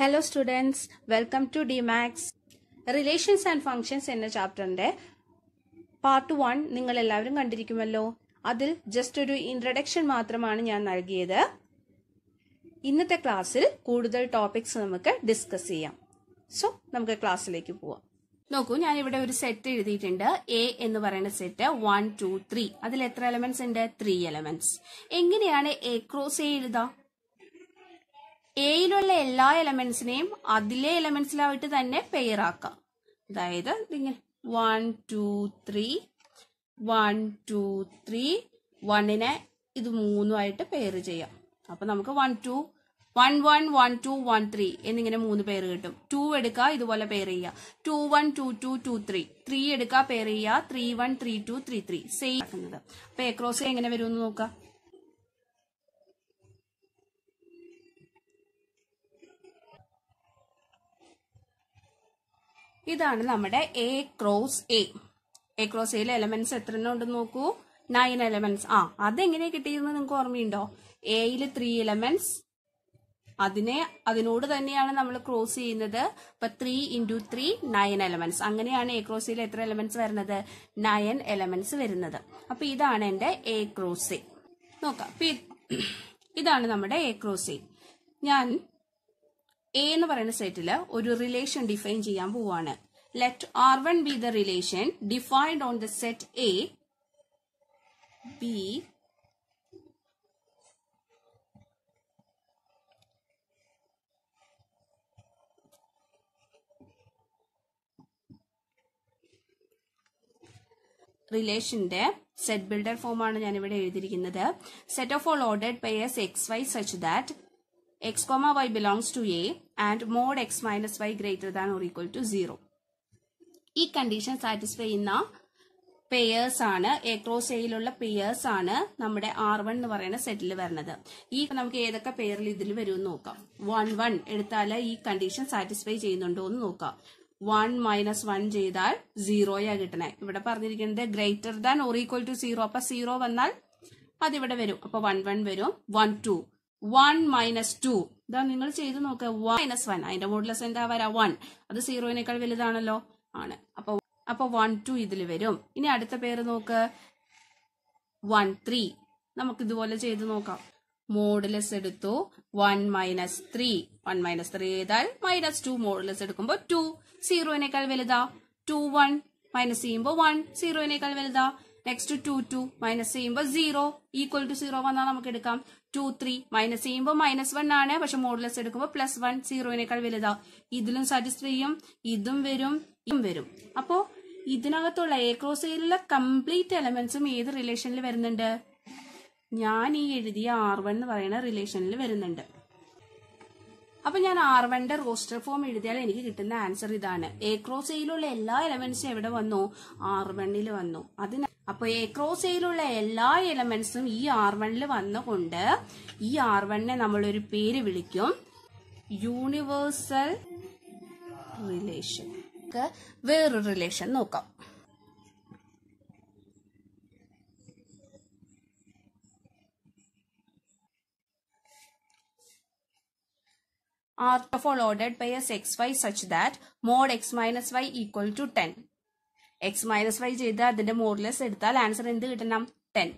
Hello students welcome to the maths relations and functions എന്ന ചാപ്റ്ററിന്റെ part one നിങ്ങൾ എല്ലാവരും കണ്ടിരിക്കുമല്ലോ അതിൽ ജസ്റ്റ് ഒരു ഇൻട്രഡക്ഷൻ മാത്രമാണ് ഞാൻ നൽകിയത് ഇന്നത്തെ ക്ലാസ്സിൽ കൂടുതൽ ടോപ്പിക്സ് നമുക്ക് ഡിസ്കസ് ചെയ്യാം സോ നമുക്ക് ക്ലാസ്സിലേക്ക് പോവാം നോക്കൂ ഞാൻ ഇവിടെ ഒരു സെറ്റ് എഴുതിയിട്ടുണ്ട് എ എന്ന് പറയുന്ന സെറ്റ് വൺ ടു ത്രീ അതിൽ എത്ര എലമെന്റ്സ് ഉണ്ട് ത്രീ എലമെന്റ്സ് എങ്ങനെയാണ് എ ക്രോസ് എ എഴുതാം എയിലുള്ള എല്ലാ എലമെന്റ്സിനെയും അതിലെ എലമെന്റ്സിലായിട്ട് തന്നെ പെയർ ആക്കാം അതായത് ഇതിങ്ങനെ one two three one two three വണ്ണിനെ ഇത് മൂന്നുമായിട്ട് പെയർ ചെയ്യാം അപ്പൊ നമുക്ക് one two one one one two one three എന്നിങ്ങനെ മൂന്ന് പേര് കിട്ടും ടു എടുക്കുക ഇതുപോലെ പേര് ചെയ്യുക two one two two two three three എടുക്കുക പേര് ചെയ്യുക three one three two three three same അപ്പൊ എക്രോസ് എങ്ങനെ വരും എന്ന് നോക്കുക ഇതാണ് നമ്മുടെ A cross A A cross എയിലെ എലമെന്റ്സ് എത്ര എണ്ണം ഉണ്ടെന്ന് നോക്കൂ നയൻ എലമെന്റ്സ് ആ അതെങ്ങനെയാ കിട്ടിയിരുന്നത് നിങ്ങൾക്ക് ഓർമ്മയുണ്ടോ എയിൽ ത്രീ എലമെന്റ്സ് അതിനെ അതിനോട് തന്നെയാണ് നമ്മൾ ക്രോസ് ചെയ്യുന്നത് അപ്പൊ three into three nine elements അങ്ങനെയാണ് എ എയിൽ എത്ര എലമെന്റ്സ് വരുന്നത് നയൻ എലമെന്റ്സ് വരുന്നത് അപ്പൊ ഇതാണ് എന്റെ എ ക്രോസ് നോക്കാം ഇതാണ് നമ്മുടെ എ ക്രോസ് ഞാൻ എ എന്ന് പറയുന്ന സെറ്റിൽ ഒരു റിലേഷൻ ഡിഫൈൻ ചെയ്യാൻ പോവാണ് let R one be the relation defined on the set A B റിലേഷന്റെ സെറ്റ് ബിൽഡർ ഫോമാണ് ഞാനിവിടെ എഴുതിയിരിക്കുന്നത് set of all ordered pairs x y such that x comma y belongs to A and mod x minus y greater than or equal to 0. ഈ condition satisfy ചെയ്യുന്ന pairs ആണ് A cross എയിലുള്ള pairs ആണ് നമ്മുടെ R one എന്ന് പറയുന്ന സെറ്റിൽ വരുന്നത് ഈ നമുക്ക് ഏതൊക്കെ പേരിൽ ഇതിൽ വരും നോക്കാം വൺ വൺ എടുത്താൽ ഈ കണ്ടീഷൻ സാറ്റിസ്ഫൈ ചെയ്യുന്നുണ്ടോ എന്ന് നോക്കാം വൺ മൈനസ് വൺ ചെയ്താൽ സീറോയാ കിട്ടണേ ഇവിടെ പറഞ്ഞിരിക്കുന്നത് greater than or equal to zero അപ്പൊ സീറോ വന്നാൽ അതിവിടെ വരും അപ്പൊ വൺ വൺ വരും one two one minus two ഇതാ നിങ്ങൾ ചെയ്ത് നോക്കുക വൺ മൈനസ് വൺ അതിന്റെ മോഡലസ് എന്താ വരാ വൺ അത് സീറോയിനേക്കാൾ വലുതാണല്ലോ ആണ് അപ്പൊ അപ്പൊ വൺ ടു ഇതിൽ വരും ഇനി അടുത്ത പേര് നോക്ക് വൺ ത്രീ നമുക്ക് ഇതുപോലെ ചെയ്ത് നോക്കാം മോഡലസ് എടുത്തു one minus three one minus three ചെയ്താൽ മൈനസ് ടു മോഡലസ് എടുക്കുമ്പോ ടു സീറോയിനേക്കാൾ വലുതാ ടു വൺ മൈനസ് ചെയ്യുമ്പോൾ വൺ സീറോയിനേക്കാൾ വലുതാ നെക്സ്റ്റ് ടു ടു മൈനസ് ചെയ്യുമ്പോൾ സീറോ ഈക്വൽ ടു സീറോ വന്നാൽ നമുക്ക് എടുക്കാം ടു ത്രീ മൈനസ് ചെയ്യുമ്പോൾ മൈനസ് വൺ ആണ് പക്ഷെ മോഡുലസ് എടുക്കുമ്പോൾ പ്ലസ് വൺ സീറോനേക്കാൾ വലുതാ ഇതിലും സാറ്റിസ്ഫൈ ചെയ്യും ഇതും വരും ഇതും വരും അപ്പോ ഇതിനകത്തുള്ള എ ക്രോസ് എയിലുള്ള കംപ്ലീറ്റ് എലമെന്റ്സും ഏത് റിലേഷനിൽ വരുന്നുണ്ട് ഞാൻ ഈ എഴുതിയ ആർ വൺ എന്ന് പറയുന്ന റിലേഷനിൽ വരുന്നുണ്ട് അപ്പൊ ഞാൻ ആർ വണ്ടെ റോസ്റ്റർ ഫോം എഴുതിയാൽ എനിക്ക് കിട്ടുന്ന ആൻസർ ഇതാണ് എ ക്രോസ് എയിലുള്ള എല്ലാ എലമെന്റ്സും എവിടെ വന്നു ആർ വണ്ണിൽ വന്നു അതിന് അപ്പൊ എ ക്രോസ് എയിലുള്ള എല്ലാ എലമെന്റ്സും ഈ ആർ വണ്ണിൽ വന്നുകൊണ്ട് ഈ ആർ വണ്ണിനെ ഒരു പേര് വിളിക്കും യൂണിവേഴ്സൽ റിലേഷൻ വേറൊരു റിലേഷൻ നോക്കാം R are followed by a x y such that mod x minus y equal to 10. x minus y ചെയ്ത് അതിന്റെ മോഡുലസ് എടുത്താൽ ആൻസർ എന്ത് കിട്ടണം ടെൻ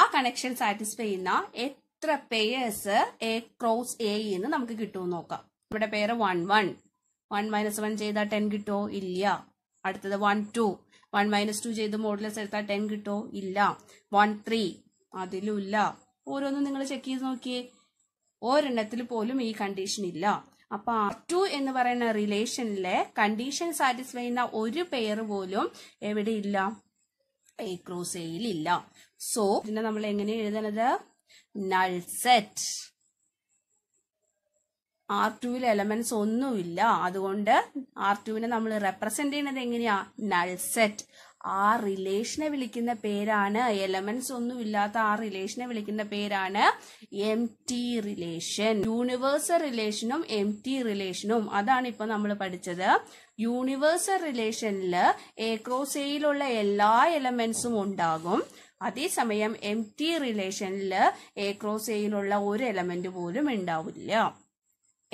ആ കണക്ഷൻ സാറ്റിസ്ഫൈ ചെയ്യുന്ന എത്ര പേയേഴ്സ് എ ക്രോസ് എയിൽ നിന്ന് നമുക്ക് കിട്ടുമെന്ന് നോക്കാം ഇവിടെ pair one one one minus one ചെയ്താൽ ടെൻ കിട്ടുമോ ഇല്ല അടുത്തത് one two one minus two ചെയ്ത് മോഡലസ് എടുത്താൽ ടെൻ കിട്ടോ ഇല്ല വൺ ത്രീ അതിലും ഇല്ല ഓരോന്നും നിങ്ങൾ ചെക്ക് ചെയ്ത് നോക്കിയേ ഒരെണ്ണത്തിൽ പോലും ഈ കണ്ടീഷൻ ഇല്ല അപ്പൊ ആർ ടു എന്ന് പറയുന്ന റിലേഷനിലെ കണ്ടീഷൻ സാറ്റിസ്ഫൈ ചെയ്യുന്ന ഒരു പെയർ പോലും എവിടെ ഇല്ല എ ക്രോസ് എയിൽ ഇല്ല സോ ഇതിനെ നമ്മൾ എങ്ങനെ എഴുതണത് നൾ സെറ്റ് ആർ ടുവിൽ എലമെന്റ്സ് ഒന്നുമില്ല അതുകൊണ്ട് ആർ ടുവിനെ നമ്മൾ റെപ്രസെന്റ് ചെയ്യുന്നത് എങ്ങനെയാ നൾ സെറ്റ് ആ റിലേഷനെ വിളിക്കുന്ന പേരാണ് എലമെന്റ്സ് ഒന്നും ഇല്ലാത്ത ആ റിലേഷനെ വിളിക്കുന്ന പേരാണ് എം ടി റിലേഷൻ യൂണിവേഴ്സൽ റിലേഷനും എം ടി റിലേഷനും അതാണ് ഇപ്പൊ നമ്മൾ പഠിച്ചത് യൂണിവേഴ്സൽ റിലേഷനിൽ എ ക്രോസ് എയിലുള്ള എല്ലാ എലമെന്റ്സും ഉണ്ടാകും അതേസമയം എം ടി റിലേഷനിൽ എ ക്രോസ് എയിലുള്ള ഒരു എലമെന്റ് പോലും ഉണ്ടാവില്ല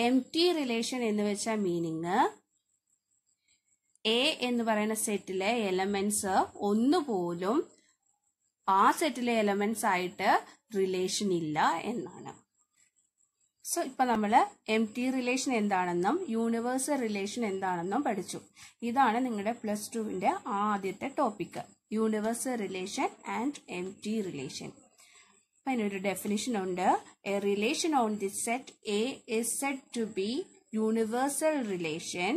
എം ടി റിലേഷൻ എന്ന് വെച്ച മീനിങ് എ എന്ന് പറയുന്ന സെറ്റിലെ എലമെന്റ്സ് ഒന്നുപോലും ആ സെറ്റിലെ എലമെന്റ്സ് ആയിട്ട് റിലേഷൻ ഇല്ല എന്നാണ് സോ ഇപ്പൊ നമ്മൾ എം ടി റിലേഷൻ എന്താണെന്നും യൂണിവേഴ്സൽ റിലേഷൻ എന്താണെന്നും പഠിച്ചു ഇതാണ് നിങ്ങളുടെ പ്ലസ് ടുവിന്റെ ആദ്യത്തെ topic universal relation and empty relation അപ്പൊ അതിനൊരു ഡെഫിനിഷൻ ഉണ്ട് a relation on the set A is said to be universal relation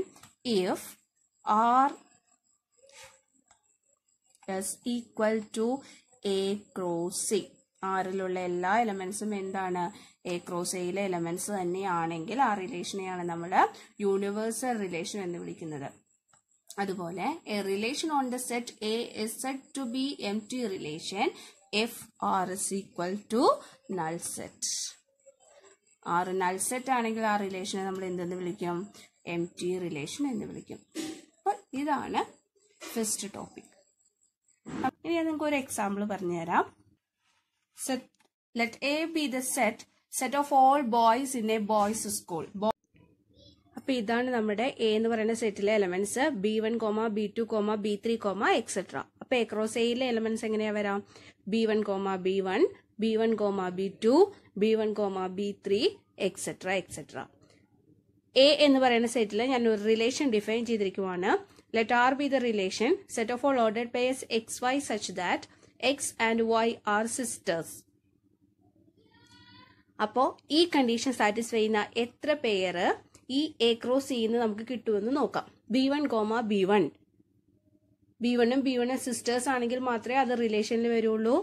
if R is equal to A cross C. R ലുള്ള എല്ലാ എലമെന്റ്സും എന്താണ് എ ക്രോസ് എയിലെ elements തന്നെയാണെങ്കിൽ ആ റിലേഷനെയാണ് നമ്മൾ യൂണിവേഴ്സൽ റിലേഷൻ എന്ന് വിളിക്കുന്നത് അതുപോലെ a relation on the set A is said to be empty relation if R is equal to null set R null set ആണെങ്കിൽ ആ റിലേഷനെ നമ്മൾ എന്തെന്ന് വിളിക്കും എം ടി റിലേഷൻ എന്ന് വിളിക്കും ഇതാണ് ഫസ്റ്റ് ടോപ്പിക് ഇനി ഞാൻ നിങ്ങൾക്ക് ഒരു എക്സാമ്പിൾ പറഞ്ഞുതരാം set let A be the set set of all boys in a boys school അപ്പൊ ഇതാണ് നമ്മുടെ എ എന്ന് പറയുന്ന സെറ്റിലെ elements B one comma B two comma B three comma etcetera അപ്പൊ എക്രോസ് എയിലെ എലമെന്റ്സ് എങ്ങനെയാ വരാം B one comma B one B one comma B two B one comma B three etcetera etcetera A എന്ന് പറയുന്ന സെറ്റിൽ ഞാൻ ഒരു relation define ചെയ്തിരിക്കുവാണ് Let R be the relation set of all ordered pairs xy such that x and y are sisters. അപ്പോൾ ഈ condition satisfy ചെയ്യുന്ന എത്ര പേർ ഈ എ ക്രോസ് ചെയ്യുന്ന നമുക്ക് കിട്ടുമെന്ന് നോക്കാം B one comma B one B വണ്ണും ബി വണ്ണും സിസ്റ്റേഴ്സ് ആണെങ്കിൽ മാത്രമേ അത് റിലേഷനിൽ വരുള്ളൂ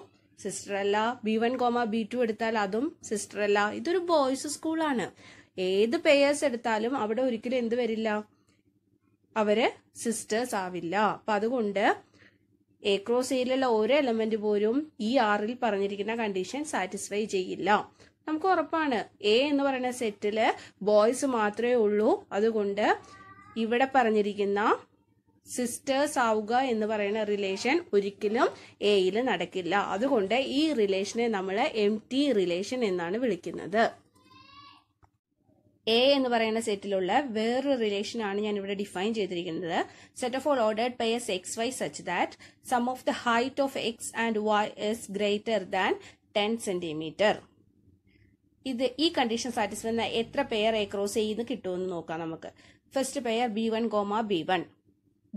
സിസ്റ്റർ അല്ല B one comma B two എടുത്താൽ അതും സിസ്റ്റർ അല്ല ഇതൊരു ബോയ്സ് സ്കൂളാണ് ഏത് പേയേഴ്സ് എടുത്താലും അവിടെ ഒരിക്കലും എന്ത് വരില്ല അവര് സിസ്റ്റേഴ്സ് ആവില്ല അപ്പൊ അതുകൊണ്ട് എ ക്രോസ് എയിലുള്ള ഓരോ എലമെന്റ് പോലും ഈ ആറിൽ പറഞ്ഞിരിക്കുന്ന കണ്ടീഷൻ സാറ്റിസ്ഫൈ ചെയ്യില്ല നമുക്ക് ഉറപ്പാണ് എ എന്ന് പറയുന്ന സെറ്റില് ബോയ്സ് മാത്രമേ ഉള്ളൂ അതുകൊണ്ട് ഇവിടെ പറഞ്ഞിരിക്കുന്ന സിസ്റ്റേഴ്സ് ആവുക എന്ന് പറയുന്ന റിലേഷൻ ഒരിക്കലും എയിൽ നടക്കില്ല അതുകൊണ്ട് ഈ റിലേഷനെ നമ്മൾ എം റിലേഷൻ എന്നാണ് വിളിക്കുന്നത് എ എന്ന് പറയുന്ന സെറ്റിലുള്ള വേറൊരു റിലേഷൻ ആണ് ഞാൻ ഇവിടെ ഡിഫൈൻ ചെയ്തിരിക്കുന്നത് set of all ordered pairs x y such that sum of the height of x and y is greater than ten centimetre ഇത് ഈ കണ്ടീഷൻ സാറ്റിസ്ഫൈ ചെയ്യുന്ന എത്ര പെയർ എ ക്രോസ് ചെയ്യുന്നു കിട്ടുമെന്ന് നോക്കാം നമുക്ക് first pair B one comma B one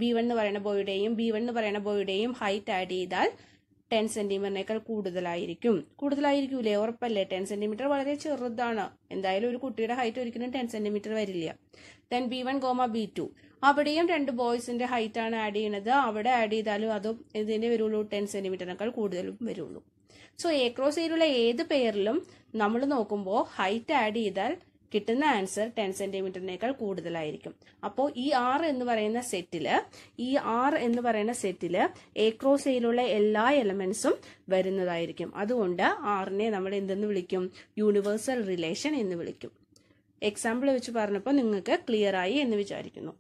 B one എന്ന് പറയുന്ന ബോയുടെയും ബി വൺ എന്ന് പറയുന്ന ബോയുടെയും ഹൈറ്റ് ആഡ് ചെയ്താൽ ടെൻ സെന്റിമീറ്ററിനേക്കാൾ കൂടുതലായിരിക്കും കൂടുതലായിരിക്കൂലേ ഉറപ്പല്ലേ ടെൻ സെന്റിമീറ്റർ വളരെ ചെറുതാണ് എന്തായാലും ഒരു കുട്ടിയുടെ ഹൈറ്റ് ഒരിക്കലും ടെൻ സെന്റിമീറ്റർ വരില്ല then B one comma B two അവിടെയും രണ്ട് ബോയ്സിന്റെ ഹൈറ്റ് ആണ് ആഡ് ചെയ്യുന്നത് അവിടെ ആഡ് ചെയ്താലും അതും ഇതിന്റെ വരുള്ളൂ ടെൻ സെന്റിമീറ്ററിനേക്കാൾ കൂടുതലും വരുള്ളൂ സോ എ ക്രോസ് ഏരിയയിലുള്ള ഏത് പേരിലും നമ്മൾ നോക്കുമ്പോൾ ഹൈറ്റ് ആഡ് ചെയ്താൽ കിട്ടുന്ന ആൻസർ ടെൻ സെന്റിമീറ്ററിനേക്കാൾ കൂടുതലായിരിക്കും അപ്പോൾ ഈ ആർ എന്ന് പറയുന്ന സെറ്റില് ഈ ആർ എന്ന് പറയുന്ന സെറ്റില് എ എയിലുള്ള എല്ലാ എലമെന്റ്സും വരുന്നതായിരിക്കും അതുകൊണ്ട് ആറിനെ നമ്മൾ എന്തെന്ന് വിളിക്കും യൂണിവേഴ്സൽ റിലേഷൻ എന്ന് വിളിക്കും എക്സാമ്പിൾ വെച്ച് പറഞ്ഞപ്പോൾ നിങ്ങൾക്ക് ക്ലിയർ ആയി എന്ന് വിചാരിക്കുന്നു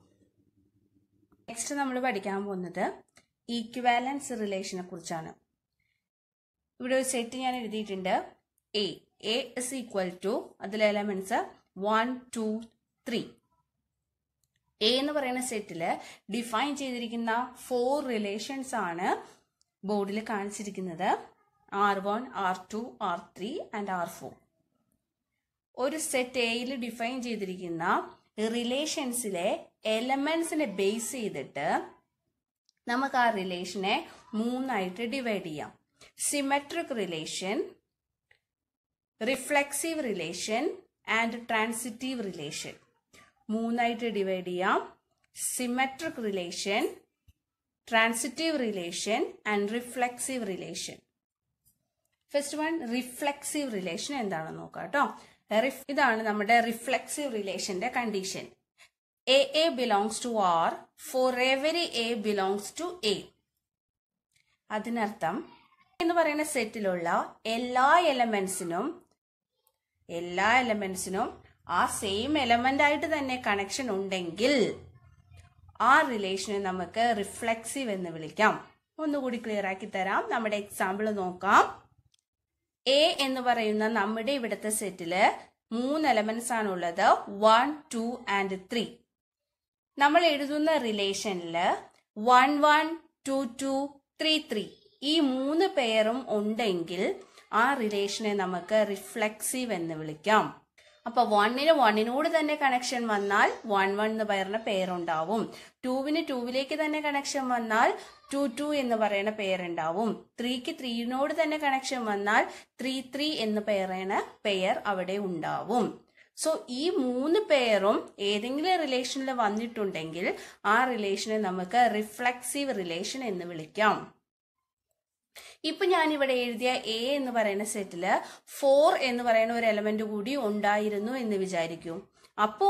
നെക്സ്റ്റ് നമ്മൾ പഠിക്കാൻ പോകുന്നത് ഈക്വാലൻസ് റിലേഷനെ കുറിച്ചാണ് ഇവിടെ ഒരു സെറ്റ് ഞാൻ എഴുതിയിട്ടുണ്ട് എ എ ഈക്വൽ ടു അതിലെ elements one two three A എന്ന് പറയുന്ന സെറ്റിൽ ഡിഫൈൻ ചെയ്തിരിക്കുന്ന ഫോർ റിലേഷൻസ് ആണ് ബോർഡിൽ കാണിച്ചിരിക്കുന്നത് R one R two R three and R four ഒരു സെറ്റ് എയിൽ ഡിഫൈൻ ചെയ്തിരിക്കുന്ന റിലേഷൻസിലെ എലമെന്റ്സിനെ ബേസ് ചെയ്തിട്ട് നമുക്ക് ആ റിലേഷനെ മൂന്നായിട്ട് ഡിവൈഡ് ചെയ്യാം symmetric relation reflexive relation and transitive relation മൂന്നായിട്ട് ഡിവൈഡ് ചെയ്യാം symmetric relation transitive relation and reflexive relation first one reflexive relation എന്താണെന്ന് നോക്കാം കേട്ടോ ഇതാണ് നമ്മുടെ റിഫ്ലക്സീവ് റിലേഷന്റെ condition a A belongs to R for every a belongs to A അതിനർത്ഥം എന്ന് പറയുന്ന സെറ്റിലുള്ള എല്ലാ എലമെന്റ്സിനും എല്ലാ എലമെന്റ്സിനും ആ സെയിം എലമെന്റ് ആയിട്ട് തന്നെ കണക്ഷൻ ഉണ്ടെങ്കിൽ ആ റിലേഷനെ നമുക്ക് റിഫ്ലക്സീവ് എന്ന് വിളിക്കാം ഒന്നുകൂടി ക്ലിയർ ആക്കി തരാം നമ്മുടെ എക്സാമ്പിൾ നോക്കാം എ എന്ന് പറയുന്ന നമ്മുടെ ഇവിടുത്തെ സെറ്റില് മൂന്ന് എലമെന്റ്സ് ആണുള്ളത് വൺ ടു ആൻഡ് ത്രീ നമ്മൾ എഴുതുന്ന റിലേഷനിൽ one one two two three three ഈ മൂന്ന് പേരും ഉണ്ടെങ്കിൽ ആ റിലേഷനെ നമുക്ക് റിഫ്ലെക്സീവ് എന്ന് വിളിക്കാം അപ്പൊ വണ്ണിന് വണ്ണിനോട് തന്നെ കണക്ഷൻ വന്നാൽ വൺ വൺ എന്ന് പറയുന്ന പേരുണ്ടാവും ടൂവിന് ടൂവിലേക്ക് തന്നെ കണക്ഷൻ വന്നാൽ ടു ടു എന്ന് പറയുന്ന പേരുണ്ടാവും ത്രീക്ക് ത്രീനോട് തന്നെ കണക്ഷൻ വന്നാൽ ത്രീ ത്രീ എന്ന് പറയുന്ന പേർ അവിടെ ഉണ്ടാവും സോ ഈ മൂന്ന് പേരും ഏതെങ്കിലും റിലേഷനിൽ വന്നിട്ടുണ്ടെങ്കിൽ ആ റിലേഷനെ നമുക്ക് റിഫ്ലക്സീവ് റിലേഷൻ എന്ന് വിളിക്കാം ഇപ്പൊ ഞാനിവിടെ എഴുതിയ എ എന്ന് പറയുന്ന സെറ്റിൽ ഫോർ എന്ന് പറയുന്ന ഒരു എലമെന്റ് കൂടി ഉണ്ടായിരുന്നു എന്ന് വിചാരിക്കും അപ്പോ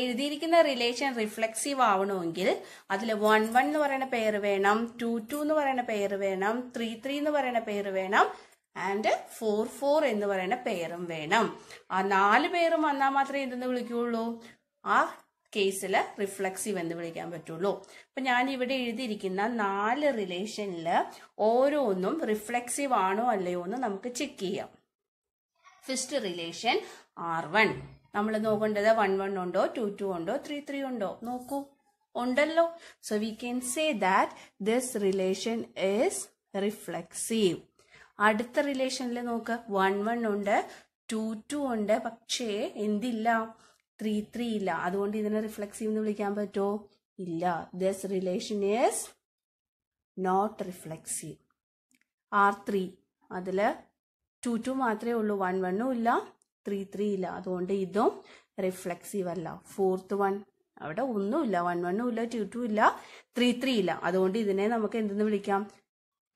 എഴുതിയിരിക്കുന്ന റിലേഷൻ റിഫ്ലക്സീവ് ആവണമെങ്കിൽ അതിൽ വൺ വൺ എന്ന് പറയുന്ന പേര് വേണം ടു ടു എന്ന് പറയുന്ന പേര് വേണം ത്രീ ത്രീ എന്ന് പറയുന്ന പേര് വേണം ആൻഡ് ഫോർ ഫോർ എന്ന് പറയുന്ന പേരും വേണം ആ നാല് പേരും വന്നാൽ മാത്രമേ എന്തെന്ന് വിളിക്കുകയുള്ളൂ ആ കേസിൽ റിഫ്ലക്സീവ് എന്ന് വിളിക്കാൻ പറ്റുള്ളൂ അപ്പൊ ഞാൻ ഇവിടെ എഴുതിയിരിക്കുന്ന നാല് റിലേഷനിൽ ഓരോന്നും റിഫ്ലക്സീവ് ആണോ അല്ലയോ എന്ന് നമുക്ക് ചെക്ക് ചെയ്യാം ഫിസ്റ്റ് റിലേഷൻ ആർ വൺ നമ്മൾ നോക്കേണ്ടത് വൺ വൺ ഉണ്ടോ ടു ടു ഉണ്ടോ ത്രീ ത്രീ ഉണ്ടോ നോക്കൂ ഉണ്ടല്ലോ so we can say that this relation is reflexive അടുത്ത റിലേഷനിൽ നോക്ക് വൺ വൺ ഉണ്ട് ടു ടു ഉണ്ട് പക്ഷേ എന്തില്ല ത്രീ ത്രീ ഇല്ല അതുകൊണ്ട് ഇതിനെ റിഫ്ലക്സീവ് എന്ന് വിളിക്കാൻ പറ്റുമോ ഇല്ല this relation is not reflexive R three അതിൽ ടു ടു മാത്രമേ ഉള്ളൂ വൺ വണ്ണും ഇല്ല ത്രീ ത്രീ ഇല്ല അതുകൊണ്ട് ഇതും റിഫ്ലക്സീവ് അല്ല ഫോർത്ത് വൺ അവിടെ ഒന്നുമില്ല വൺ വണ്ണും ഇല്ല ടു ടു ഇല്ല ത്രീ ത്രീ ഇല്ല അതുകൊണ്ട് ഇതിനെ നമുക്ക് എന്തെന്ന് വിളിക്കാം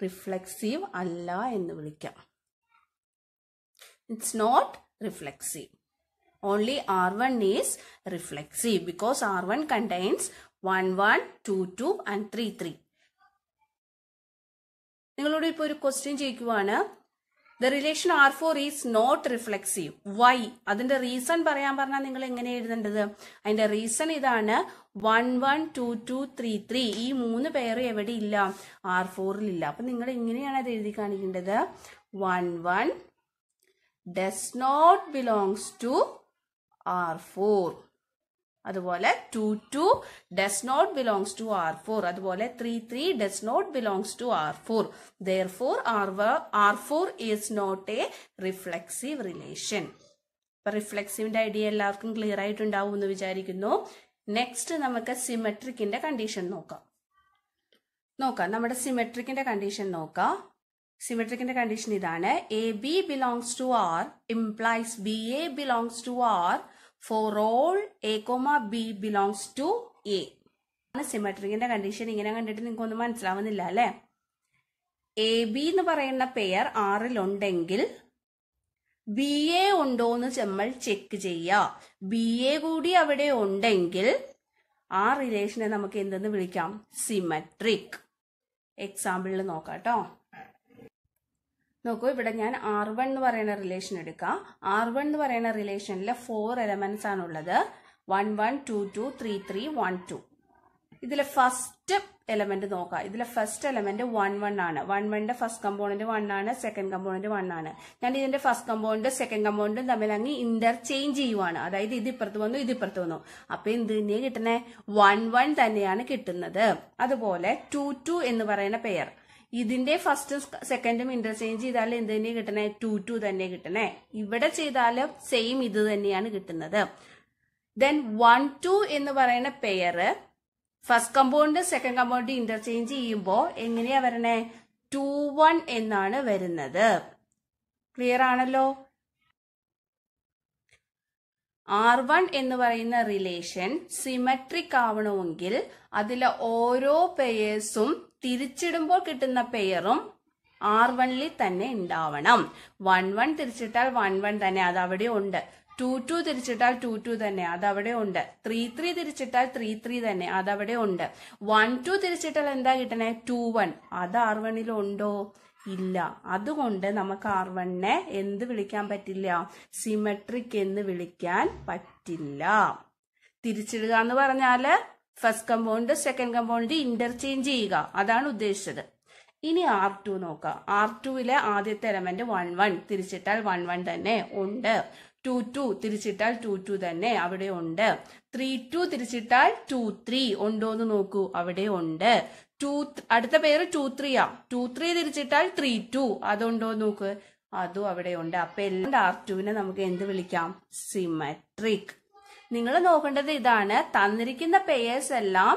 റിഫ്ലക്സീവ് അല്ല എന്ന് വിളിക്കാം it's not reflexive Only R1 is reflexive because R1 contains 1, 1, 2, 2 and 3, 3. നിങ്ങളോട് ഇപ്പോൾ ഒരു ക്വസ്റ്റ്യൻ ചോദിക്കുവാണ് the relation R four is not reflexive why അതിന്റെ റീസൺ പറയാൻ പറഞ്ഞാൽ നിങ്ങൾ എങ്ങനെ എഴുതേണ്ടത് അതിന്റെ റീസൺ ഇതാണ് one one two two three three ഈ മൂന്ന് പേര് എവിടെ ഇല്ല ആർ ഫോറിൽ ഇല്ല അപ്പൊ നിങ്ങൾ എങ്ങനെയാണ് അത് എഴുതി കാണിക്കേണ്ടത് one one does not belongs to R four അതുപോലെ two two does not belongs to R four അതുപോലെ three three does not belongs to R four therefore R R four is not a reflexive relation ഇപ്പൊ റിഫ്ലക്സീവിന്റെ idea എല്ലാവർക്കും clear ആയിട്ടുണ്ടാവും എന്ന് വിചാരിക്കുന്നു next നമുക്ക് സിമെട്രിക്കിന്റെ condition നോക്കാം നോക്കാം നമ്മുടെ സിമെട്രിക്കിന്റെ കണ്ടീഷൻ നോക്കാം സിമെട്രിക്കിന്റെ കണ്ടീഷൻ ഇതാണ് A B belongs to R implies B A belongs to R for all A comma B belongs to A സിമെട്രിക്കിന്റെ കണ്ടീഷൻ ഇങ്ങനെ കണ്ടിട്ട് നിങ്ങൾക്ക് ഒന്നും മനസ്സിലാവുന്നില്ല അല്ലെ എ ബി എന്ന് പറയുന്ന പെയർ ഉണ്ടെങ്കിൽ ബി എ ഉണ്ടോ എന്ന് നമ്മൾ ചെക്ക് ചെയ്യുക ബി എ കൂടി അവിടെ ഉണ്ടെങ്കിൽ ആ റിലേഷനെ നമുക്ക് എന്തെന്ന് വിളിക്കാം സിമെട്രിക് എക്സാമ്പിളിൽ നോക്കാം കേട്ടോ നോക്കൂ ഇവിടെ ഞാൻ ആർ വൺ എന്ന് പറയുന്ന റിലേഷൻ എടുക്കാം ആർ വൺ എന്ന് പറയുന്ന റിലേഷനിൽ ഫോർ എലമെന്റ്സ് ആണുള്ളത് one one two two three three one two ഇതിലെ ഫസ്റ്റ് എലമെന്റ് നോക്കാം ഇതിലെ ഫസ്റ്റ് എലമെന്റ് വൺ വൺ ആണ് വൺ വണ്ണിന്റെ ഫസ്റ്റ് കമ്പോണന്റ് വൺ ആണ് സെക്കൻഡ് കമ്പോണന്റ് വൺ ആണ് ഞാൻ ഇതിന്റെ ഫസ്റ്റ് കമ്പോണന്റും സെക്കൻഡ് കമ്പോണന്റും തമ്മിൽ അങ്ങ് ഇന്റർചേഞ്ച് ചെയ്യുവാണ് അതായത് ഇത് ഇപ്പുറത്ത് വന്നു ഇത് ഇപ്പുറത്ത് വന്നു അപ്പൊ എന്ത് തന്നെയാണ് കിട്ടുന്നത് വൺ വൺ തന്നെയാണ് കിട്ടുന്നത് അതുപോലെ ടു ടു എന്ന് പറയുന്ന പെയർ ഇതിന്റെ ഫസ്റ്റും സെക്കൻഡും ഇന്റർചേഞ്ച് ചെയ്താൽ എന്ത് തന്നെ കിട്ടണേ ടു ടു തന്നെ കിട്ടണേ ഇവിടെ ചെയ്താലും സെയിം ഇത് തന്നെയാണ് കിട്ടുന്നത് ദെൻ വൺ ടു എന്ന് പറയുന്ന pair first compound second compound interchange ചെയ്യുമ്പോൾ എങ്ങനെയാ വരണേ ടു വൺ എന്നാണ് വരുന്നത് ക്ലിയർ ആണല്ലോ ആർ വൺ എന്ന് പറയുന്ന റിലേഷൻ സിമെട്രിക് ആവണമെങ്കിൽ അതിലെ ഓരോ പെയേഴ്സും തിരിച്ചിടുമ്പോൾ കിട്ടുന്ന പെയറും ആർ വണ്ണിൽ തന്നെ ഉണ്ടാവണം വൺ വൺ തിരിച്ചിട്ടാൽ വൺ വൺ തന്നെ അത് അവിടെ ഉണ്ട് ടു ടു തിരിച്ചിട്ടാൽ ടു ടു തന്നെ അതവിടെ ഉണ്ട് ത്രീ ത്രീ തിരിച്ചിട്ടാൽ ത്രീ ത്രീ തന്നെ അതവിടെ ഉണ്ട് വൺ ടു തിരിച്ചിട്ടാൽ എന്താ കിട്ടണേ ടു വൺ അത് ആർ ഉണ്ടോ ഇല്ല അതുകൊണ്ട് നമുക്ക് ആർ വണ്ണിനെ എന്ത് വിളിക്കാൻ പറ്റില്ല സിമെട്രിക് എന്ന് വിളിക്കാൻ പറ്റില്ല തിരിച്ചിടുക എന്ന് പറഞ്ഞാല് first compound second compound interchange ചെയ്യുക അതാണ് ഉദ്ദേശിച്ചത് ഇനി ആർ ടു നോക്കുക ആർ ടുവിലെ ആദ്യത്തെ എലമെന്റ് വൺ വൺ തിരിച്ചിട്ടാൽ വൺ വൺ തന്നെ ഉണ്ട് ടു ടു തിരിച്ചിട്ടാൽ ടു ടു തന്നെ അവിടെ ഉണ്ട് ത്രീ ടു തിരിച്ചിട്ടാൽ ടു ത്രീ ഉണ്ടോ എന്ന് നോക്കൂ അവിടെ ഉണ്ട് ടു അടുത്ത പേര് ടു ത്രീ ആ ടു ത്രീ തിരിച്ചിട്ടാൽ ത്രീ ടു അതുണ്ടോ നോക്ക് അതും അവിടെ ഉണ്ട് അപ്പൊ എല്ലാം ആർ ടുവിനെ നമുക്ക് എന്ത് വിളിക്കാം സിമെട്രിക് നിങ്ങൾ നോക്കേണ്ടത് ഇതാണ് തന്നിരിക്കുന്ന പെയേഴ്സ് എല്ലാം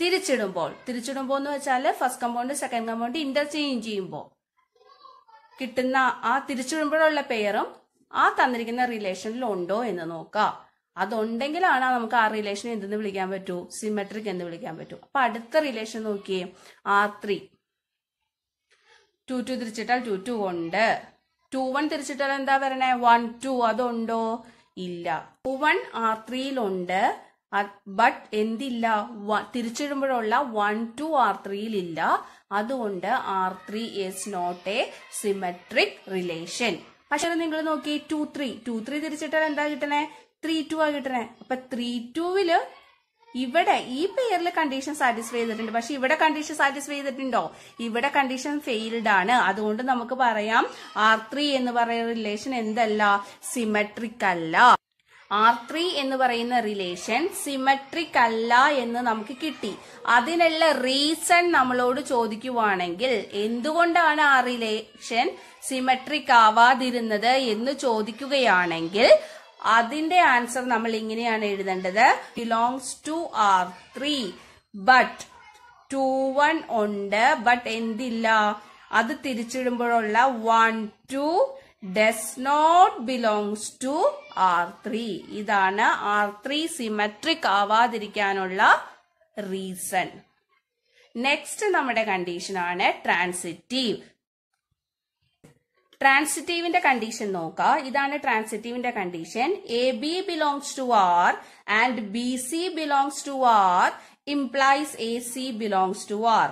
തിരിച്ചിടുമ്പോൾ തിരിച്ചിടുമ്പോൾ എന്ന് വെച്ചാൽ first compound second compound interchange ചെയ്യുമ്പോൾ കിട്ടുന്ന ആ തിരിച്ചിടുമ്പോഴുള്ള പെയറും ആ തന്നിരിക്കുന്ന റിലേഷനിൽ ഉണ്ടോ എന്ന് നോക്കാം അതുണ്ടെങ്കിലാണ് നമുക്ക് ആ റിലേഷൻ എന്തെന്ന് വിളിക്കാൻ പറ്റൂ സിമെട്രിക് എന്ന് വിളിക്കാൻ പറ്റൂ അപ്പൊ അടുത്ത റിലേഷൻ നോക്കിയേ ആർ ത്രീ ടു ടു തിരിച്ചിട്ടാൽ ടു ടു ഉണ്ട് ടു വൺ തിരിച്ചിട്ടാൽ എന്താ വരണേ വൺ ടു അതുണ്ടോ ഇല്ല വൺ ആർ ത്രീയിലുണ്ട് ബട്ട് എന്തില്ല തിരിച്ചിടുമ്പോഴുള്ള വൺ ടു ആർ ത്രീയിൽ ഇല്ല അതുകൊണ്ട് R three is not a symmetric relation പക്ഷെ നിങ്ങൾ നോക്കി ടു ത്രീ ടു ത്രീ തിരിച്ചിട്ടാൽ എന്താ കിട്ടണേ ത്രീ ടു ആ കിട്ടണേ അപ്പൊ ത്രീ ടുവില് ഇവിടെ ഈ പെയറിൽ കണ്ടീഷൻ സാറ്റിസ്ഫൈ ചെയ്തിട്ടുണ്ട് പക്ഷെ ഇവിടെ കണ്ടീഷൻ സാറ്റിസ്ഫൈ ചെയ്തിട്ടുണ്ടോ ഇവിടെ കണ്ടീഷൻ ഫെയിൽഡ് ആണ് അതുകൊണ്ട് നമുക്ക് പറയാം ആർ ത്രീ എന്ന് പറയുന്ന റിലേഷൻ എന്തല്ല സിമെട്രിക് അല്ല ആർ ത്രീ എന്ന് പറയുന്ന റിലേഷൻ സിമെട്രിക് അല്ല എന്ന് നമുക്ക് കിട്ടി അതിനുള്ള റീസൺ നമ്മളോട് ചോദിക്കുവാണെങ്കിൽ എന്തുകൊണ്ടാണ് ആ റിലേഷൻ സിമെട്രിക് ആവാതിരുന്നത് എന്ന് ചോദിക്കുകയാണെങ്കിൽ അതിന്റെ ആൻസർ നമ്മൾ ഇങ്ങനെയാണ് എഴുതേണ്ടത് belongs to R three but two one ഉണ്ട് ബട്ട് എന്തില്ല അത് തിരിച്ചിടുമ്പോഴുള്ള one two does not belongs to R three ഇതാണ് ആർ ത്രീ സിമെട്രിക് ആവാതിരിക്കാനുള്ള റീസൺ നെക്സ്റ്റ് നമ്മുടെ കണ്ടീഷനാണ് ട്രാൻസിറ്റീവ് ട്രാൻസിറ്റീവിന്റെ കണ്ടീഷൻ നോക്കുക ഇതാണ് ട്രാൻസിറ്റീവിന്റെ condition A B belongs to R and B C belongs to R implies A C belongs to R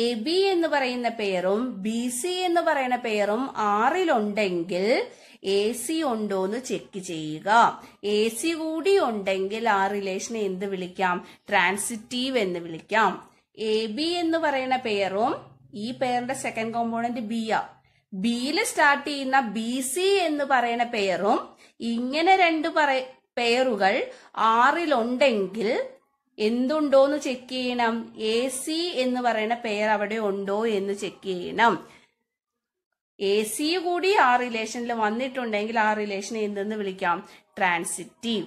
A B എന്ന് പറയുന്ന പേരും ബി സി എന്ന് പറയുന്ന പേരും ആറിലുണ്ടെങ്കിൽ എ സി ഉണ്ടോ എന്ന് ചെക്ക് ചെയ്യുക എ സി കൂടി ഉണ്ടെങ്കിൽ ആ റിലേഷനെ എന്ത് വിളിക്കാം ട്രാൻസിറ്റീവ് എന്ന് വിളിക്കാം എ ബി എന്ന് പറയുന്ന പേരും ഈ പേരിന്റെ സെക്കൻഡ് കോമ്പോണന്റ് ബി ആ ബിയില് സ്റ്റാർട്ട് ചെയ്യുന്ന ബി സി എന്ന് പറയുന്ന പെയറും ഇങ്ങനെ രണ്ട് പെയറുകൾ ആറിലുണ്ടെങ്കിൽ എന്തുണ്ടോ എന്ന് ചെക്ക് ചെയ്യണം എ സി എന്ന് പറയുന്ന പെയർ അവിടെ ഉണ്ടോ എന്ന് ചെക്ക് ചെയ്യണം എ സി കൂടി ആ റിലേഷനിൽ വന്നിട്ടുണ്ടെങ്കിൽ ആ റിലേഷൻ എന്തെന്ന് വിളിക്കാം ട്രാൻസിറ്റീവ്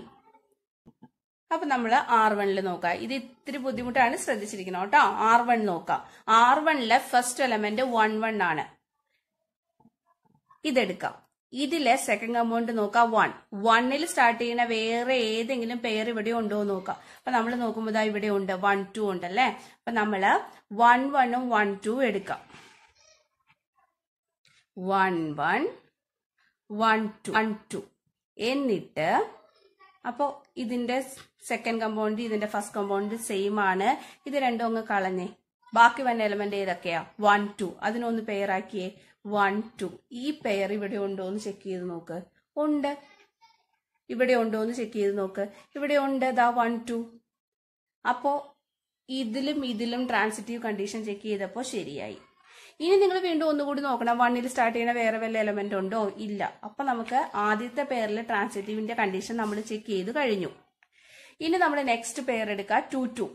അപ്പൊ നമ്മൾ ആർ വണ്ണിൽ നോക്കാം ഇത് ഇത്തിരി ബുദ്ധിമുട്ടാണ് ശ്രദ്ധിച്ചിരിക്കണം കേട്ടോ ആർ വൺ നോക്കാം ആർ വണ്ണിലെ ഫസ്റ്റ് എലമെന്റ് വൺ വൺ ആണ് ഇതെടുക്കാം ഇതിലെ സെക്കൻഡ് കമ്പൗണ്ട് നോക്കാം വൺ വണ്ണിൽ സ്റ്റാർട്ട് ചെയ്യുന്ന വേറെ ഏതെങ്കിലും പെയർ ഇവിടെ ഉണ്ടോ എന്ന് നോക്കാം അപ്പൊ നമ്മൾ നോക്കുമ്പോൾ ഇതാ ഇവിടെ ഉണ്ട് വൺ ടു ഉണ്ട് അല്ലേ അപ്പൊ നമ്മൾ വൺ വണ്ണും വൺ ടു എടുക്കാം one one one two one two എന്നിട്ട് അപ്പോൾ ഇതിന്റെ സെക്കൻഡ് കമ്പൗണ്ട് ഇതിന്റെ ഫസ്റ്റ് കമ്പൗണ്ട് സെയിം ആണ് ഇത് രണ്ടും അങ്ങ് കളഞ്ഞേ ബാക്കി വന്ന എലമെന്റ് ഏതൊക്കെയാ വൺ ടു അതിനൊന്ന് പെയറാക്കിയേ വൺ ടു ഈ പെയർ ഇവിടെ ഉണ്ടോ എന്ന് ചെക്ക് ചെയ്ത് നോക്ക് ഉണ്ട് ഇവിടെ ഉണ്ടോ എന്ന് ചെക്ക് ചെയ്ത് നോക്ക് ഇവിടെ ഉണ്ട് ദാ വൺ ടു അപ്പോ ഇതിലും ഇതിലും ട്രാൻസിറ്റീവ് കണ്ടീഷൻ ചെക്ക് ചെയ്തപ്പോൾ ശരിയായി ഇനി നിങ്ങൾ വീണ്ടും ഒന്നുകൂടി നോക്കണം വണ്ണിൽ സ്റ്റാർട്ട് ചെയ്യുന്ന വേറെ വല്ല എലമെന്റ് ഉണ്ടോ ഇല്ല അപ്പൊ നമുക്ക് ആദ്യത്തെ പേരിൽ ട്രാൻസിറ്റീവിന്റെ കണ്ടീഷൻ നമ്മൾ ചെക്ക് ചെയ്ത് കഴിഞ്ഞു ഇനി നമ്മൾ നെക്സ്റ്റ് പേർ എടുക്കുക ടു ടു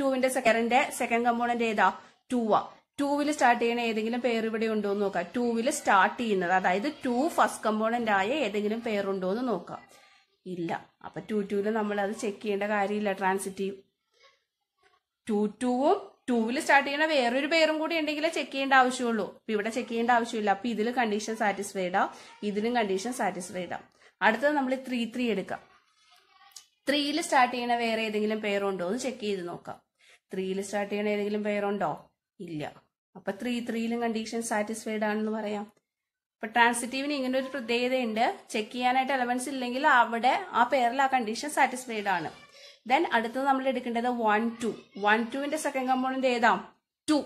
ടുവിന്റെ സെക്കൻഡിന്റെ സെക്കൻഡ് കമ്പോണന്റ് ഏതാ ടു ആ ടൂവിൽ സ്റ്റാർട്ട് ചെയ്യുന്ന ഏതെങ്കിലും പേർ ഇവിടെ ഉണ്ടോ എന്ന് നോക്കാം ടൂവിൽ സ്റ്റാർട്ട് ചെയ്യുന്നത് അതായത് ടു ഫസ്റ്റ് കമ്പോണന്റ് ആയ ഏതെങ്കിലും പേർ ഉണ്ടോ എന്ന് നോക്കാം ഇല്ല അപ്പൊ ടു ടൂവിൽ നമ്മൾ അത് ചെക്ക് ചെയ്യേണ്ട കാര്യമില്ല ട്രാൻസിറ്റീവ് ടു ടൂവും ടൂവിൽ സ്റ്റാർട്ട് ചെയ്യണ വേറൊരു പേരും കൂടി ഉണ്ടെങ്കിൽ ചെക്ക് ചെയ്യേണ്ട ആവശ്യമുള്ളൂ അപ്പൊ ഇവിടെ ചെക്ക് ചെയ്യേണ്ട ആവശ്യമില്ല അപ്പൊ ഇതിൽ കണ്ടീഷൻ സാറ്റിസ്ഫൈഡാ ഇതിലും കണ്ടീഷൻ സാറ്റിസ്ഫൈഡാ അടുത്തത് നമ്മൾ ത്രീ ത്രീ എടുക്കാം ത്രീയിൽ സ്റ്റാർട്ട് ചെയ്യണ വേറെ ഏതെങ്കിലും പേരുണ്ടോ എന്ന് ചെക്ക് ചെയ്ത് നോക്കാം ത്രീയിൽ സ്റ്റാർട്ട് ചെയ്യണ ഏതെങ്കിലും പേരുണ്ടോ ഇല്ല അപ്പോൾ ത്രീ ത്രീയിലും കണ്ടീഷൻ സാറ്റിസ്ഫൈഡ് ആണെന്ന് പറയാം അപ്പോൾ ട്രാൻസിറ്റീവിന് ഇങ്ങനെ ഒരു പ്രത്യേകതയുണ്ട് ചെക്ക് ചെയ്യാനായിട്ട് എലവൻസ് ഇല്ലെങ്കിൽ അവിടെ ആ പേരിൽ ആ കണ്ടീഷൻ സാറ്റിസ്ഫൈഡ് ആണ് ദെൻ അടുത്തത് നമ്മൾ എടുക്കേണ്ടത് വൺ ടു വൺ ടുവിന്റെ സെക്കൻഡ് കമ്പോണന്റ് ഏതാ ടു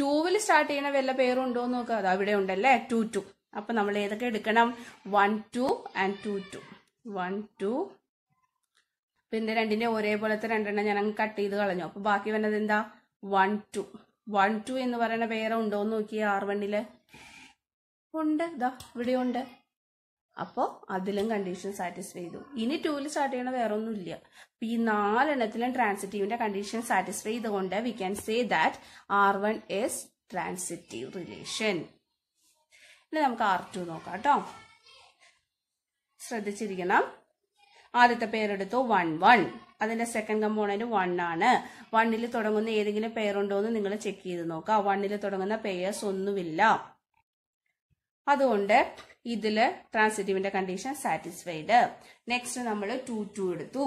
ടൂവിൽ സ്റ്റാർട്ട് ചെയ്യണ വല്ല പേരും ഉണ്ടോ എന്ന് നോക്കുക അത് അവിടെ ഉണ്ടല്ലേ ടു ടു അപ്പൊ നമ്മൾ ഏതൊക്കെ എടുക്കണം one two and two two one two പിന്നെ രണ്ടിന്റെ ഒരേപോലത്തെ രണ്ടെണ്ണം ഞാൻ അങ്ങ് കട്ട് ചെയ്ത് കളഞ്ഞു അപ്പൊ ബാക്കി വന്നത് എന്താ വൺ ടു വൺ ടു എന്ന് പറയുന്ന വേറെ ഉണ്ടോ എന്ന് നോക്കിയ ആർ വണ്ണില് ഉണ്ട് ഇതാ ഇവിടെ ഉണ്ട് അപ്പോൾ അതിലും കണ്ടീഷൻ സാറ്റിസ്ഫൈ ചെയ്തു ഇനി ടൂവിൽ സ്റ്റാർട്ട് ചെയ്യണ വേറെ ഇല്ല അപ്പൊ ഈ നാലെണ്ണത്തിലും ട്രാൻസിറ്റീവിന്റെ കണ്ടീഷൻ സാറ്റിസ്ഫൈ ചെയ്തുകൊണ്ട് we can say that R one is transitive relation ഇനി നമുക്ക് ആർ ടു നോക്കാം കേട്ടോ ശ്രദ്ധിച്ചിരിക്കണം ആദ്യത്തെ പേരെടുത്തു വൺ വൺ അതിന്റെ സെക്കൻഡ് കമ്പോണന്റ് വൺ ആണ് വണ്ണിൽ തുടങ്ങുന്ന ഏതെങ്കിലും പെയർ ഉണ്ടോ എന്ന് നിങ്ങൾ ചെക്ക് ചെയ്ത് നോക്കുക വണ്ണിൽ തുടങ്ങുന്ന പെയേഴ്സ് ഒന്നുമില്ല അതുകൊണ്ട് ഇതില് ട്രാൻസിറ്റീവിന്റെ കണ്ടീഷൻ സാറ്റിസ്ഫൈഡ് നെക്സ്റ്റ് നമ്മൾ ടു ടു എടുത്തു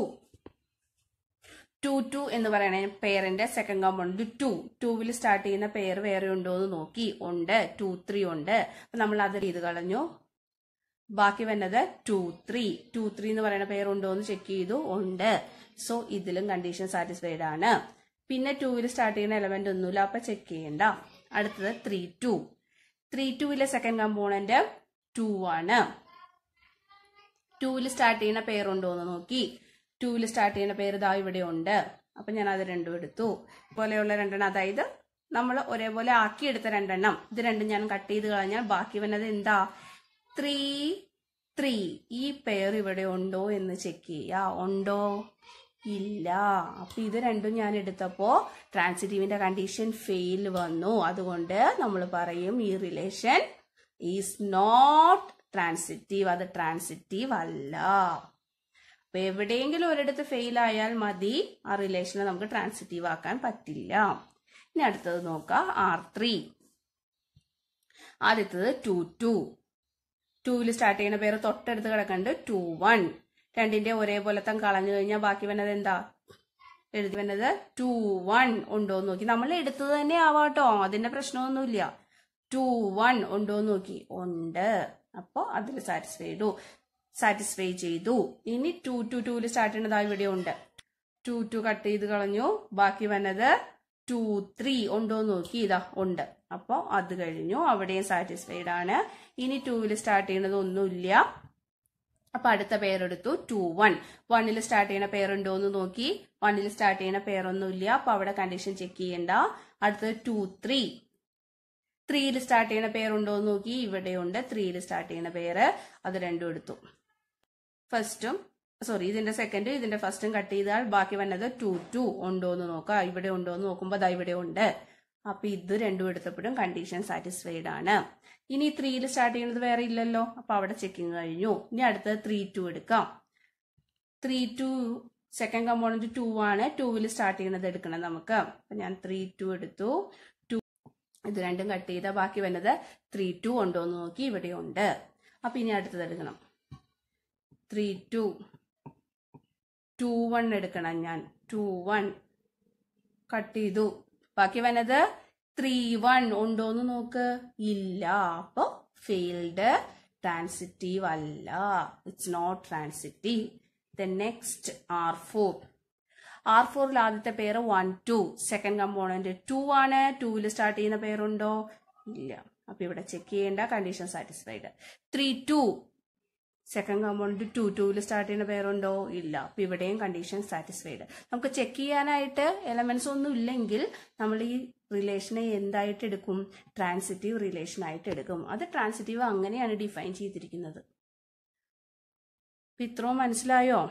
ടു ടു എന്ന് പറയുന്ന പെയറിന്റെ സെക്കൻഡ് കമ്പോണന്റ് ടു ടൂവിൽ സ്റ്റാർട്ട് ചെയ്യുന്ന പെയർ വേറെ ഉണ്ടോ എന്ന് നോക്കി ഉണ്ട് ടു ത്രീ ഉണ്ട് നമ്മൾ അത് ചെയ്ത് കളഞ്ഞു ബാക്കി വന്നത് ടു ത്രീ ടു ത്രീ എന്ന് പറയുന്ന പെയർ ഉണ്ടോ എന്ന് ചെക്ക് ചെയ്തു ഉണ്ട് സോ ഇതിലും കണ്ടീഷൻ സാറ്റിസ്ഫൈഡ് ആണ് പിന്നെ ടൂവിൽ സ്റ്റാർട്ട് ചെയ്യുന്ന എലമെന്റ് ഒന്നുമില്ല അപ്പൊ ചെക്ക് ചെയ്യണ്ട അടുത്തത് ത്രീ ടു ത്രീ ടുവിലെ സെക്കൻഡ് കമ്പോണന്റ് ടു ആണ് ടൂവിൽ സ്റ്റാർട്ട് ചെയ്യുന്ന പേരുണ്ടോ എന്ന് നോക്കി ടൂവിൽ സ്റ്റാർട്ട് ചെയ്യുന്ന പേര് ഇതാ ഇവിടെ ഉണ്ട് അപ്പൊ ഞാൻ അത് രണ്ടും എടുത്തു പോലെയുള്ള രണ്ടെണ്ണം അതായത് നമ്മൾ ഒരേപോലെ ആക്കിയെടുത്ത രണ്ടെണ്ണം ഇത് രണ്ടും ഞാൻ കട്ട് ചെയ്ത് കളഞ്ഞാൽ ബാക്കി വന്നത് എന്താ ത്രീ ത്രീ ഈ പെയർ ഇവിടെ ഉണ്ടോ എന്ന് ചെക്ക് ചെയ്യാ ഉണ്ടോ ഇല്ല അപ്പൊ ഇത് രണ്ടും ഞാൻ എടുത്തപ്പോൾ ട്രാൻസിറ്റീവിൻ്റെ കണ്ടീഷൻ ഫെയിൽ വന്നു അതുകൊണ്ട് നമ്മൾ പറയും ഈ റിലേഷൻ ഈസ് നോട്ട് ട്രാൻസിറ്റീവ് അത് ട്രാൻസിറ്റീവ് അല്ല അപ്പൊ എവിടെയെങ്കിലും ഒരിടത്ത് ഫെയിൽ ആയാൽ മതി ആ റിലേഷനെ നമുക്ക് ട്രാൻസിറ്റീവ് ആക്കാൻ പറ്റില്ല ഇനി അടുത്തത് നോക്കാം ആർ ത്രീ ആദ്യത്തത് ടു ടു ടുവിൽ സ്റ്റാർട്ട് ചെയ്യുന്ന പേര് തൊട്ടടുത്ത് കിടക്കുന്നുണ്ട് ടു വൺ രണ്ടിന്റെ തന്നെ കളഞ്ഞു കഴിഞ്ഞാൽ ബാക്കി വന്നത് എന്താ എഴുതി വന്നത് ടു വൺ ഉണ്ടോ നോക്കി നമ്മൾ എടുത്തത് തന്നെ ആവാട്ടോ അതിന്റെ പ്രശ്നമൊന്നുമില്ല ടു വൺ ഉണ്ടോ നോക്കി ഉണ്ട് അപ്പോൾ അതിൽ സാറ്റിസ്ഫൈ ചെയ്തു സാറ്റിസ്ഫൈ ചെയ്തു ഇനി ടു ടു ടൂവിൽ സ്റ്റാർട്ട് ചെയ്യുന്നത് ആ ഇവിടെ ഉണ്ട് ടു ടു കട്ട് ചെയ്ത് കളഞ്ഞു ബാക്കി വന്നത് ടു ത്രീ ഉണ്ടോ നോക്കി ഇതാ ഉണ്ട് അപ്പോൾ അത് കഴിഞ്ഞു അവിടെയും സാറ്റിസ്ഫൈഡ് ആണ് ഇനി ടൂവിൽ സ്റ്റാർട്ട് ചെയ്യുന്നത് ഒന്നുമില്ല അപ്പൊ അടുത്ത പേരെടുത്തു ടു വൺ വണ്ണിൽ സ്റ്റാർട്ട് ചെയ്യണ പേരുണ്ടോ എന്ന് നോക്കി വണ്ണിൽ സ്റ്റാർട്ട് ചെയ്യണ ഇല്ല അപ്പൊ അവിടെ കണ്ടീഷൻ ചെക്ക് ചെയ്യണ്ട അടുത്തത് ടു ത്രീ ത്രീയിൽ സ്റ്റാർട്ട് ചെയ്യണ പേരുണ്ടോ എന്ന് നോക്കി ഇവിടെയുണ്ട് ത്രീയിൽ സ്റ്റാർട്ട് ചെയ്യണ പേര് അത് രണ്ടും എടുത്തു ഫസ്റ്റും സോറി ഇതിന്റെ സെക്കൻഡ് ഇതിന്റെ ഫസ്റ്റും കട്ട് ചെയ്താൽ ബാക്കി വന്നത് ടു ടു ഉണ്ടോ എന്ന് നോക്കാം ഇവിടെ ഉണ്ടോ എന്ന് നോക്കുമ്പോൾ അതാ ഇവിടെ ഉണ്ട് അപ്പൊ ഇത് രണ്ടും എടുത്തപ്പോഴും കണ്ടീഷൻ സാറ്റിസ്ഫൈഡ് ആണ് ഇനി ത്രീയിൽ സ്റ്റാർട്ട് ചെയ്യുന്നത് വേറെ ഇല്ലല്ലോ അപ്പൊ അവിടെ ചെക്കിങ് കഴിഞ്ഞു ഇനി അടുത്തത് ത്രീ ടു എടുക്കാം three two second component two ആണ് ടൂവിൽ സ്റ്റാർട്ട് ചെയ്യുന്നത് എടുക്കണം നമുക്ക് അപ്പൊ ഞാൻ ത്രീ ടു എടുത്തു ടു ഇത് രണ്ടും കട്ട് ചെയ്ത ബാക്കി വന്നത് ത്രീ ടു ഉണ്ടോ എന്ന് നോക്കി ഇവിടെ ഉണ്ട് അപ്പൊ ഇനി അടുത്തത് എടുക്കണം ത്രീ ടു ടു വൺ എടുക്കണം ഞാൻ ടു വൺ കട്ട് ചെയ്തു ബാക്കി വന്നത് ത്രീ വൺ ഉണ്ടോന്ന് നോക്ക് ഇല്ല അപ്പോ ഫീൽഡ് ട്രാൻസിറ്റീവ് അല്ല it's not transitive the next R four R ഫോറിൽ ആദ്യത്തെ പേര് one two second component two ആണ് ടൂവിൽ സ്റ്റാർട്ട് ചെയ്യുന്ന പേരുണ്ടോ ഇല്ല അപ്പൊ ഇവിടെ ചെക്ക് ചെയ്യേണ്ട condition satisfied three two second compound two ടൂവിൽ സ്റ്റാർട്ട് ചെയ്യുന്ന പേരുണ്ടോ ഇല്ല അപ്പൊ ഇവിടെയും കണ്ടീഷൻ സാറ്റിസ്ഫൈഡ് നമുക്ക് ചെക്ക് ചെയ്യാനായിട്ട് എലമെന്റ്സ് ഒന്നും ഇല്ലെങ്കിൽ നമ്മൾ ഈ റിലേഷനെ എന്തായിട്ട് എടുക്കും ട്രാൻസിറ്റീവ് റിലേഷൻ ആയിട്ട് എടുക്കും അത് ട്രാൻസിറ്റീവ് അങ്ങനെയാണ് ഡിഫൈൻ ചെയ്തിരിക്കുന്നത് ഇത്രോ മനസ്സിലായോ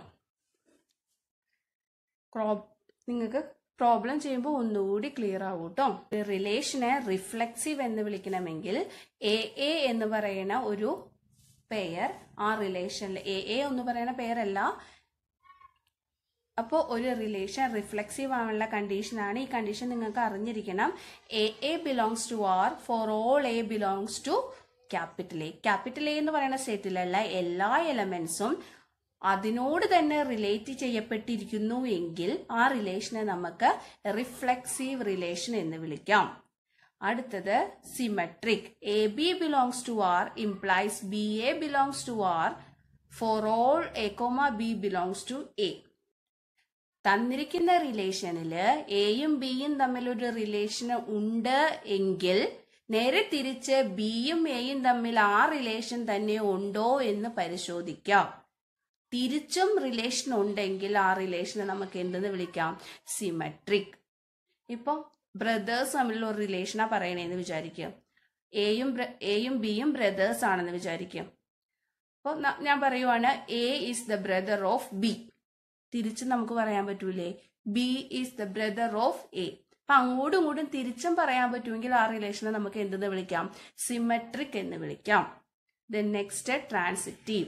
നിങ്ങൾക്ക് പ്രോബ്ലം ചെയ്യുമ്പോൾ ഒന്നുകൂടി ക്ലിയർ ആവും കേട്ടോ റിലേഷനെ റിഫ്ലക്സീവ് എന്ന് വിളിക്കണമെങ്കിൽ എ എ എന്ന് പറയുന്ന ഒരു പെയർ ആ റിലേഷനിൽ എ എ എന്ന് പറയുന്ന പേരല്ല അപ്പോൾ ഒരു റിലേഷൻ റിഫ്ലെക്സീവ് ആവാനുള്ള കണ്ടീഷനാണ് ഈ കണ്ടീഷൻ നിങ്ങൾക്ക് അറിഞ്ഞിരിക്കണം A A belongs to R for all A belongs to capital A capital A എന്ന് പറയുന്ന സെറ്റിലുള്ള എല്ലാ എലമെന്റ്സും അതിനോട് തന്നെ റിലേറ്റ് ചെയ്യപ്പെട്ടിരിക്കുന്നു എങ്കിൽ ആ റിലേഷനെ നമുക്ക് റിഫ്ലെക്സീവ് റിലേഷൻ എന്ന് വിളിക്കാം അടുത്തത് symmetric A B belongs to R implies B A belongs to R for all A comma B belongs to A തന്നിരിക്കുന്ന റിലേഷനിൽ എയും ബിയും തമ്മിലൊരു റിലേഷൻ ഉണ്ട് എങ്കിൽ നേരെ തിരിച്ച് ബിയും എയും തമ്മിൽ ആ റിലേഷൻ തന്നെ ഉണ്ടോ എന്ന് പരിശോധിക്കാം തിരിച്ചും റിലേഷൻ ഉണ്ടെങ്കിൽ ആ റിലേഷനെ നമുക്ക് എന്തെന്ന് വിളിക്കാം സിമെട്രിക് ഇപ്പൊ ബ്രദേഴ്സ് തമ്മിലുള്ള ഒരു റിലേഷനാ പറയണേന്ന് വിചാരിക്കുക എയും എയും ബിയും ബ്രദേഴ്സ് ആണെന്ന് വിചാരിക്കുക അപ്പൊ ഞാൻ പറയുവാണ് A is the brother of B തിരിച്ച് നമുക്ക് പറയാൻ പറ്റൂലേ B is the brother of A അപ്പൊ അങ്ങോട്ടും ഇങ്ങോട്ടും തിരിച്ചും പറയാൻ പറ്റുമെങ്കിൽ ആ റിലേഷനെ നമുക്ക് എന്തെന്ന് വിളിക്കാം സിമെട്രിക് എന്ന് വിളിക്കാം then next transitive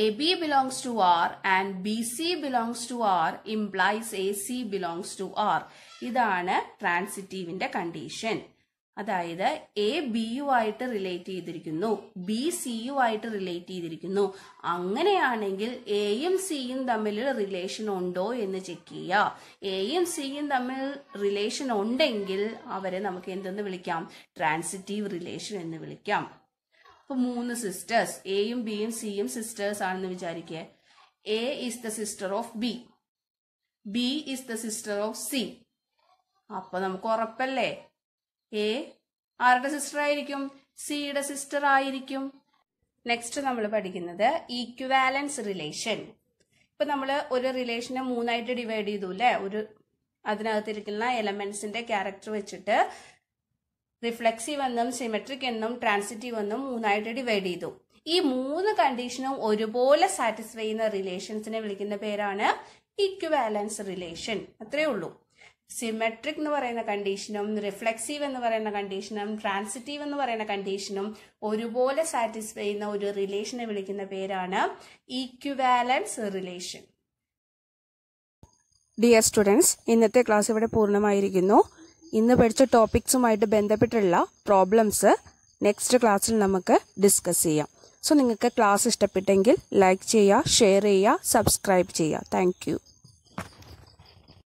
A B belongs to R and B C belongs to R implies A C belongs to R ഇതാണ് ട്രാൻസിറ്റീവിന്റെ കണ്ടീഷൻ അതായത് എ ബി യു ആയിട്ട് റിലേറ്റ് ചെയ്തിരിക്കുന്നു ബി സി യു ആയിട്ട് റിലേറ്റ് ചെയ്തിരിക്കുന്നു അങ്ങനെയാണെങ്കിൽ എയും സിയും തമ്മിൽ റിലേഷൻ ഉണ്ടോ എന്ന് ചെക്ക് ചെയ്യുക എയും സിയും തമ്മിൽ റിലേഷൻ ഉണ്ടെങ്കിൽ അവരെ നമുക്ക് എന്തെന്ന് വിളിക്കാം ട്രാൻസിറ്റീവ് റിലേഷൻ എന്ന് വിളിക്കാം അപ്പൊ മൂന്ന് സിസ്റ്റേഴ്സ് എയും ബിയും സിയും സിസ്റ്റേഴ്സ് ആണെന്ന് വിചാരിക്കുക A is the sister of B B is the sister of C അപ്പൊ നമുക്ക് ഉറപ്പല്ലേ എ ആരുടെ സിസ്റ്റർ ആയിരിക്കും സിയുടെ സിസ്റ്റർ ആയിരിക്കും നെക്സ്റ്റ് നമ്മൾ പഠിക്കുന്നത് ഈക്വാലൻസ് റിലേഷൻ ഇപ്പൊ നമ്മൾ ഒരു റിലേഷനെ മൂന്നായിട്ട് ഡിവൈഡ് ചെയ്തു അല്ലേ ഒരു അതിനകത്തിരിക്കുന്ന എലമെന്റ്സിന്റെ ക്യാരക്ടർ വെച്ചിട്ട് റിഫ്ലക്സീവ് എന്നും സിമെട്രിക് എന്നും ട്രാൻസിറ്റീവ് എന്നും മൂന്നായിട്ട് ഡിവൈഡ് ചെയ്തു ഈ മൂന്ന് കണ്ടീഷനും ഒരുപോലെ സാറ്റിസ്ഫൈ ചെയ്യുന്ന റിലേഷൻസിനെ വിളിക്കുന്ന പേരാണ് ഇക്വാലൻസ് റിലേഷൻ അത്രേ ഉള്ളൂ സിമെട്രിക് എന്ന് പറയുന്ന കണ്ടീഷനും റിഫ്ലെക്സീവ് എന്ന് പറയുന്ന കണ്ടീഷനും ട്രാൻസിറ്റീവ് എന്ന് പറയുന്ന കണ്ടീഷനും ഒരുപോലെ സാറ്റിസ്ഫൈ ചെയ്യുന്ന ഒരു റിലേഷനെ വിളിക്കുന്ന പേരാണ് ഈക്വാലൻസ് റിലേഷൻ ഡിയർ സ്റ്റുഡൻസ് ഇന്നത്തെ ക്ലാസ് ഇവിടെ പൂർണ്ണമായിരിക്കുന്നു ഇന്ന് പഠിച്ച ടോപ്പിക്സുമായിട്ട് ബന്ധപ്പെട്ടുള്ള പ്രോബ്ലംസ് നെക്സ്റ്റ് ക്ലാസ്സിൽ നമുക്ക് ഡിസ്കസ് ചെയ്യാം സോ നിങ്ങൾക്ക് ക്ലാസ് ഇഷ്ടപ്പെട്ടെങ്കിൽ ലൈക്ക് ചെയ്യുക ഷെയർ ചെയ്യുക സബ്സ്ക്രൈബ് ചെയ്യുക താങ്ക്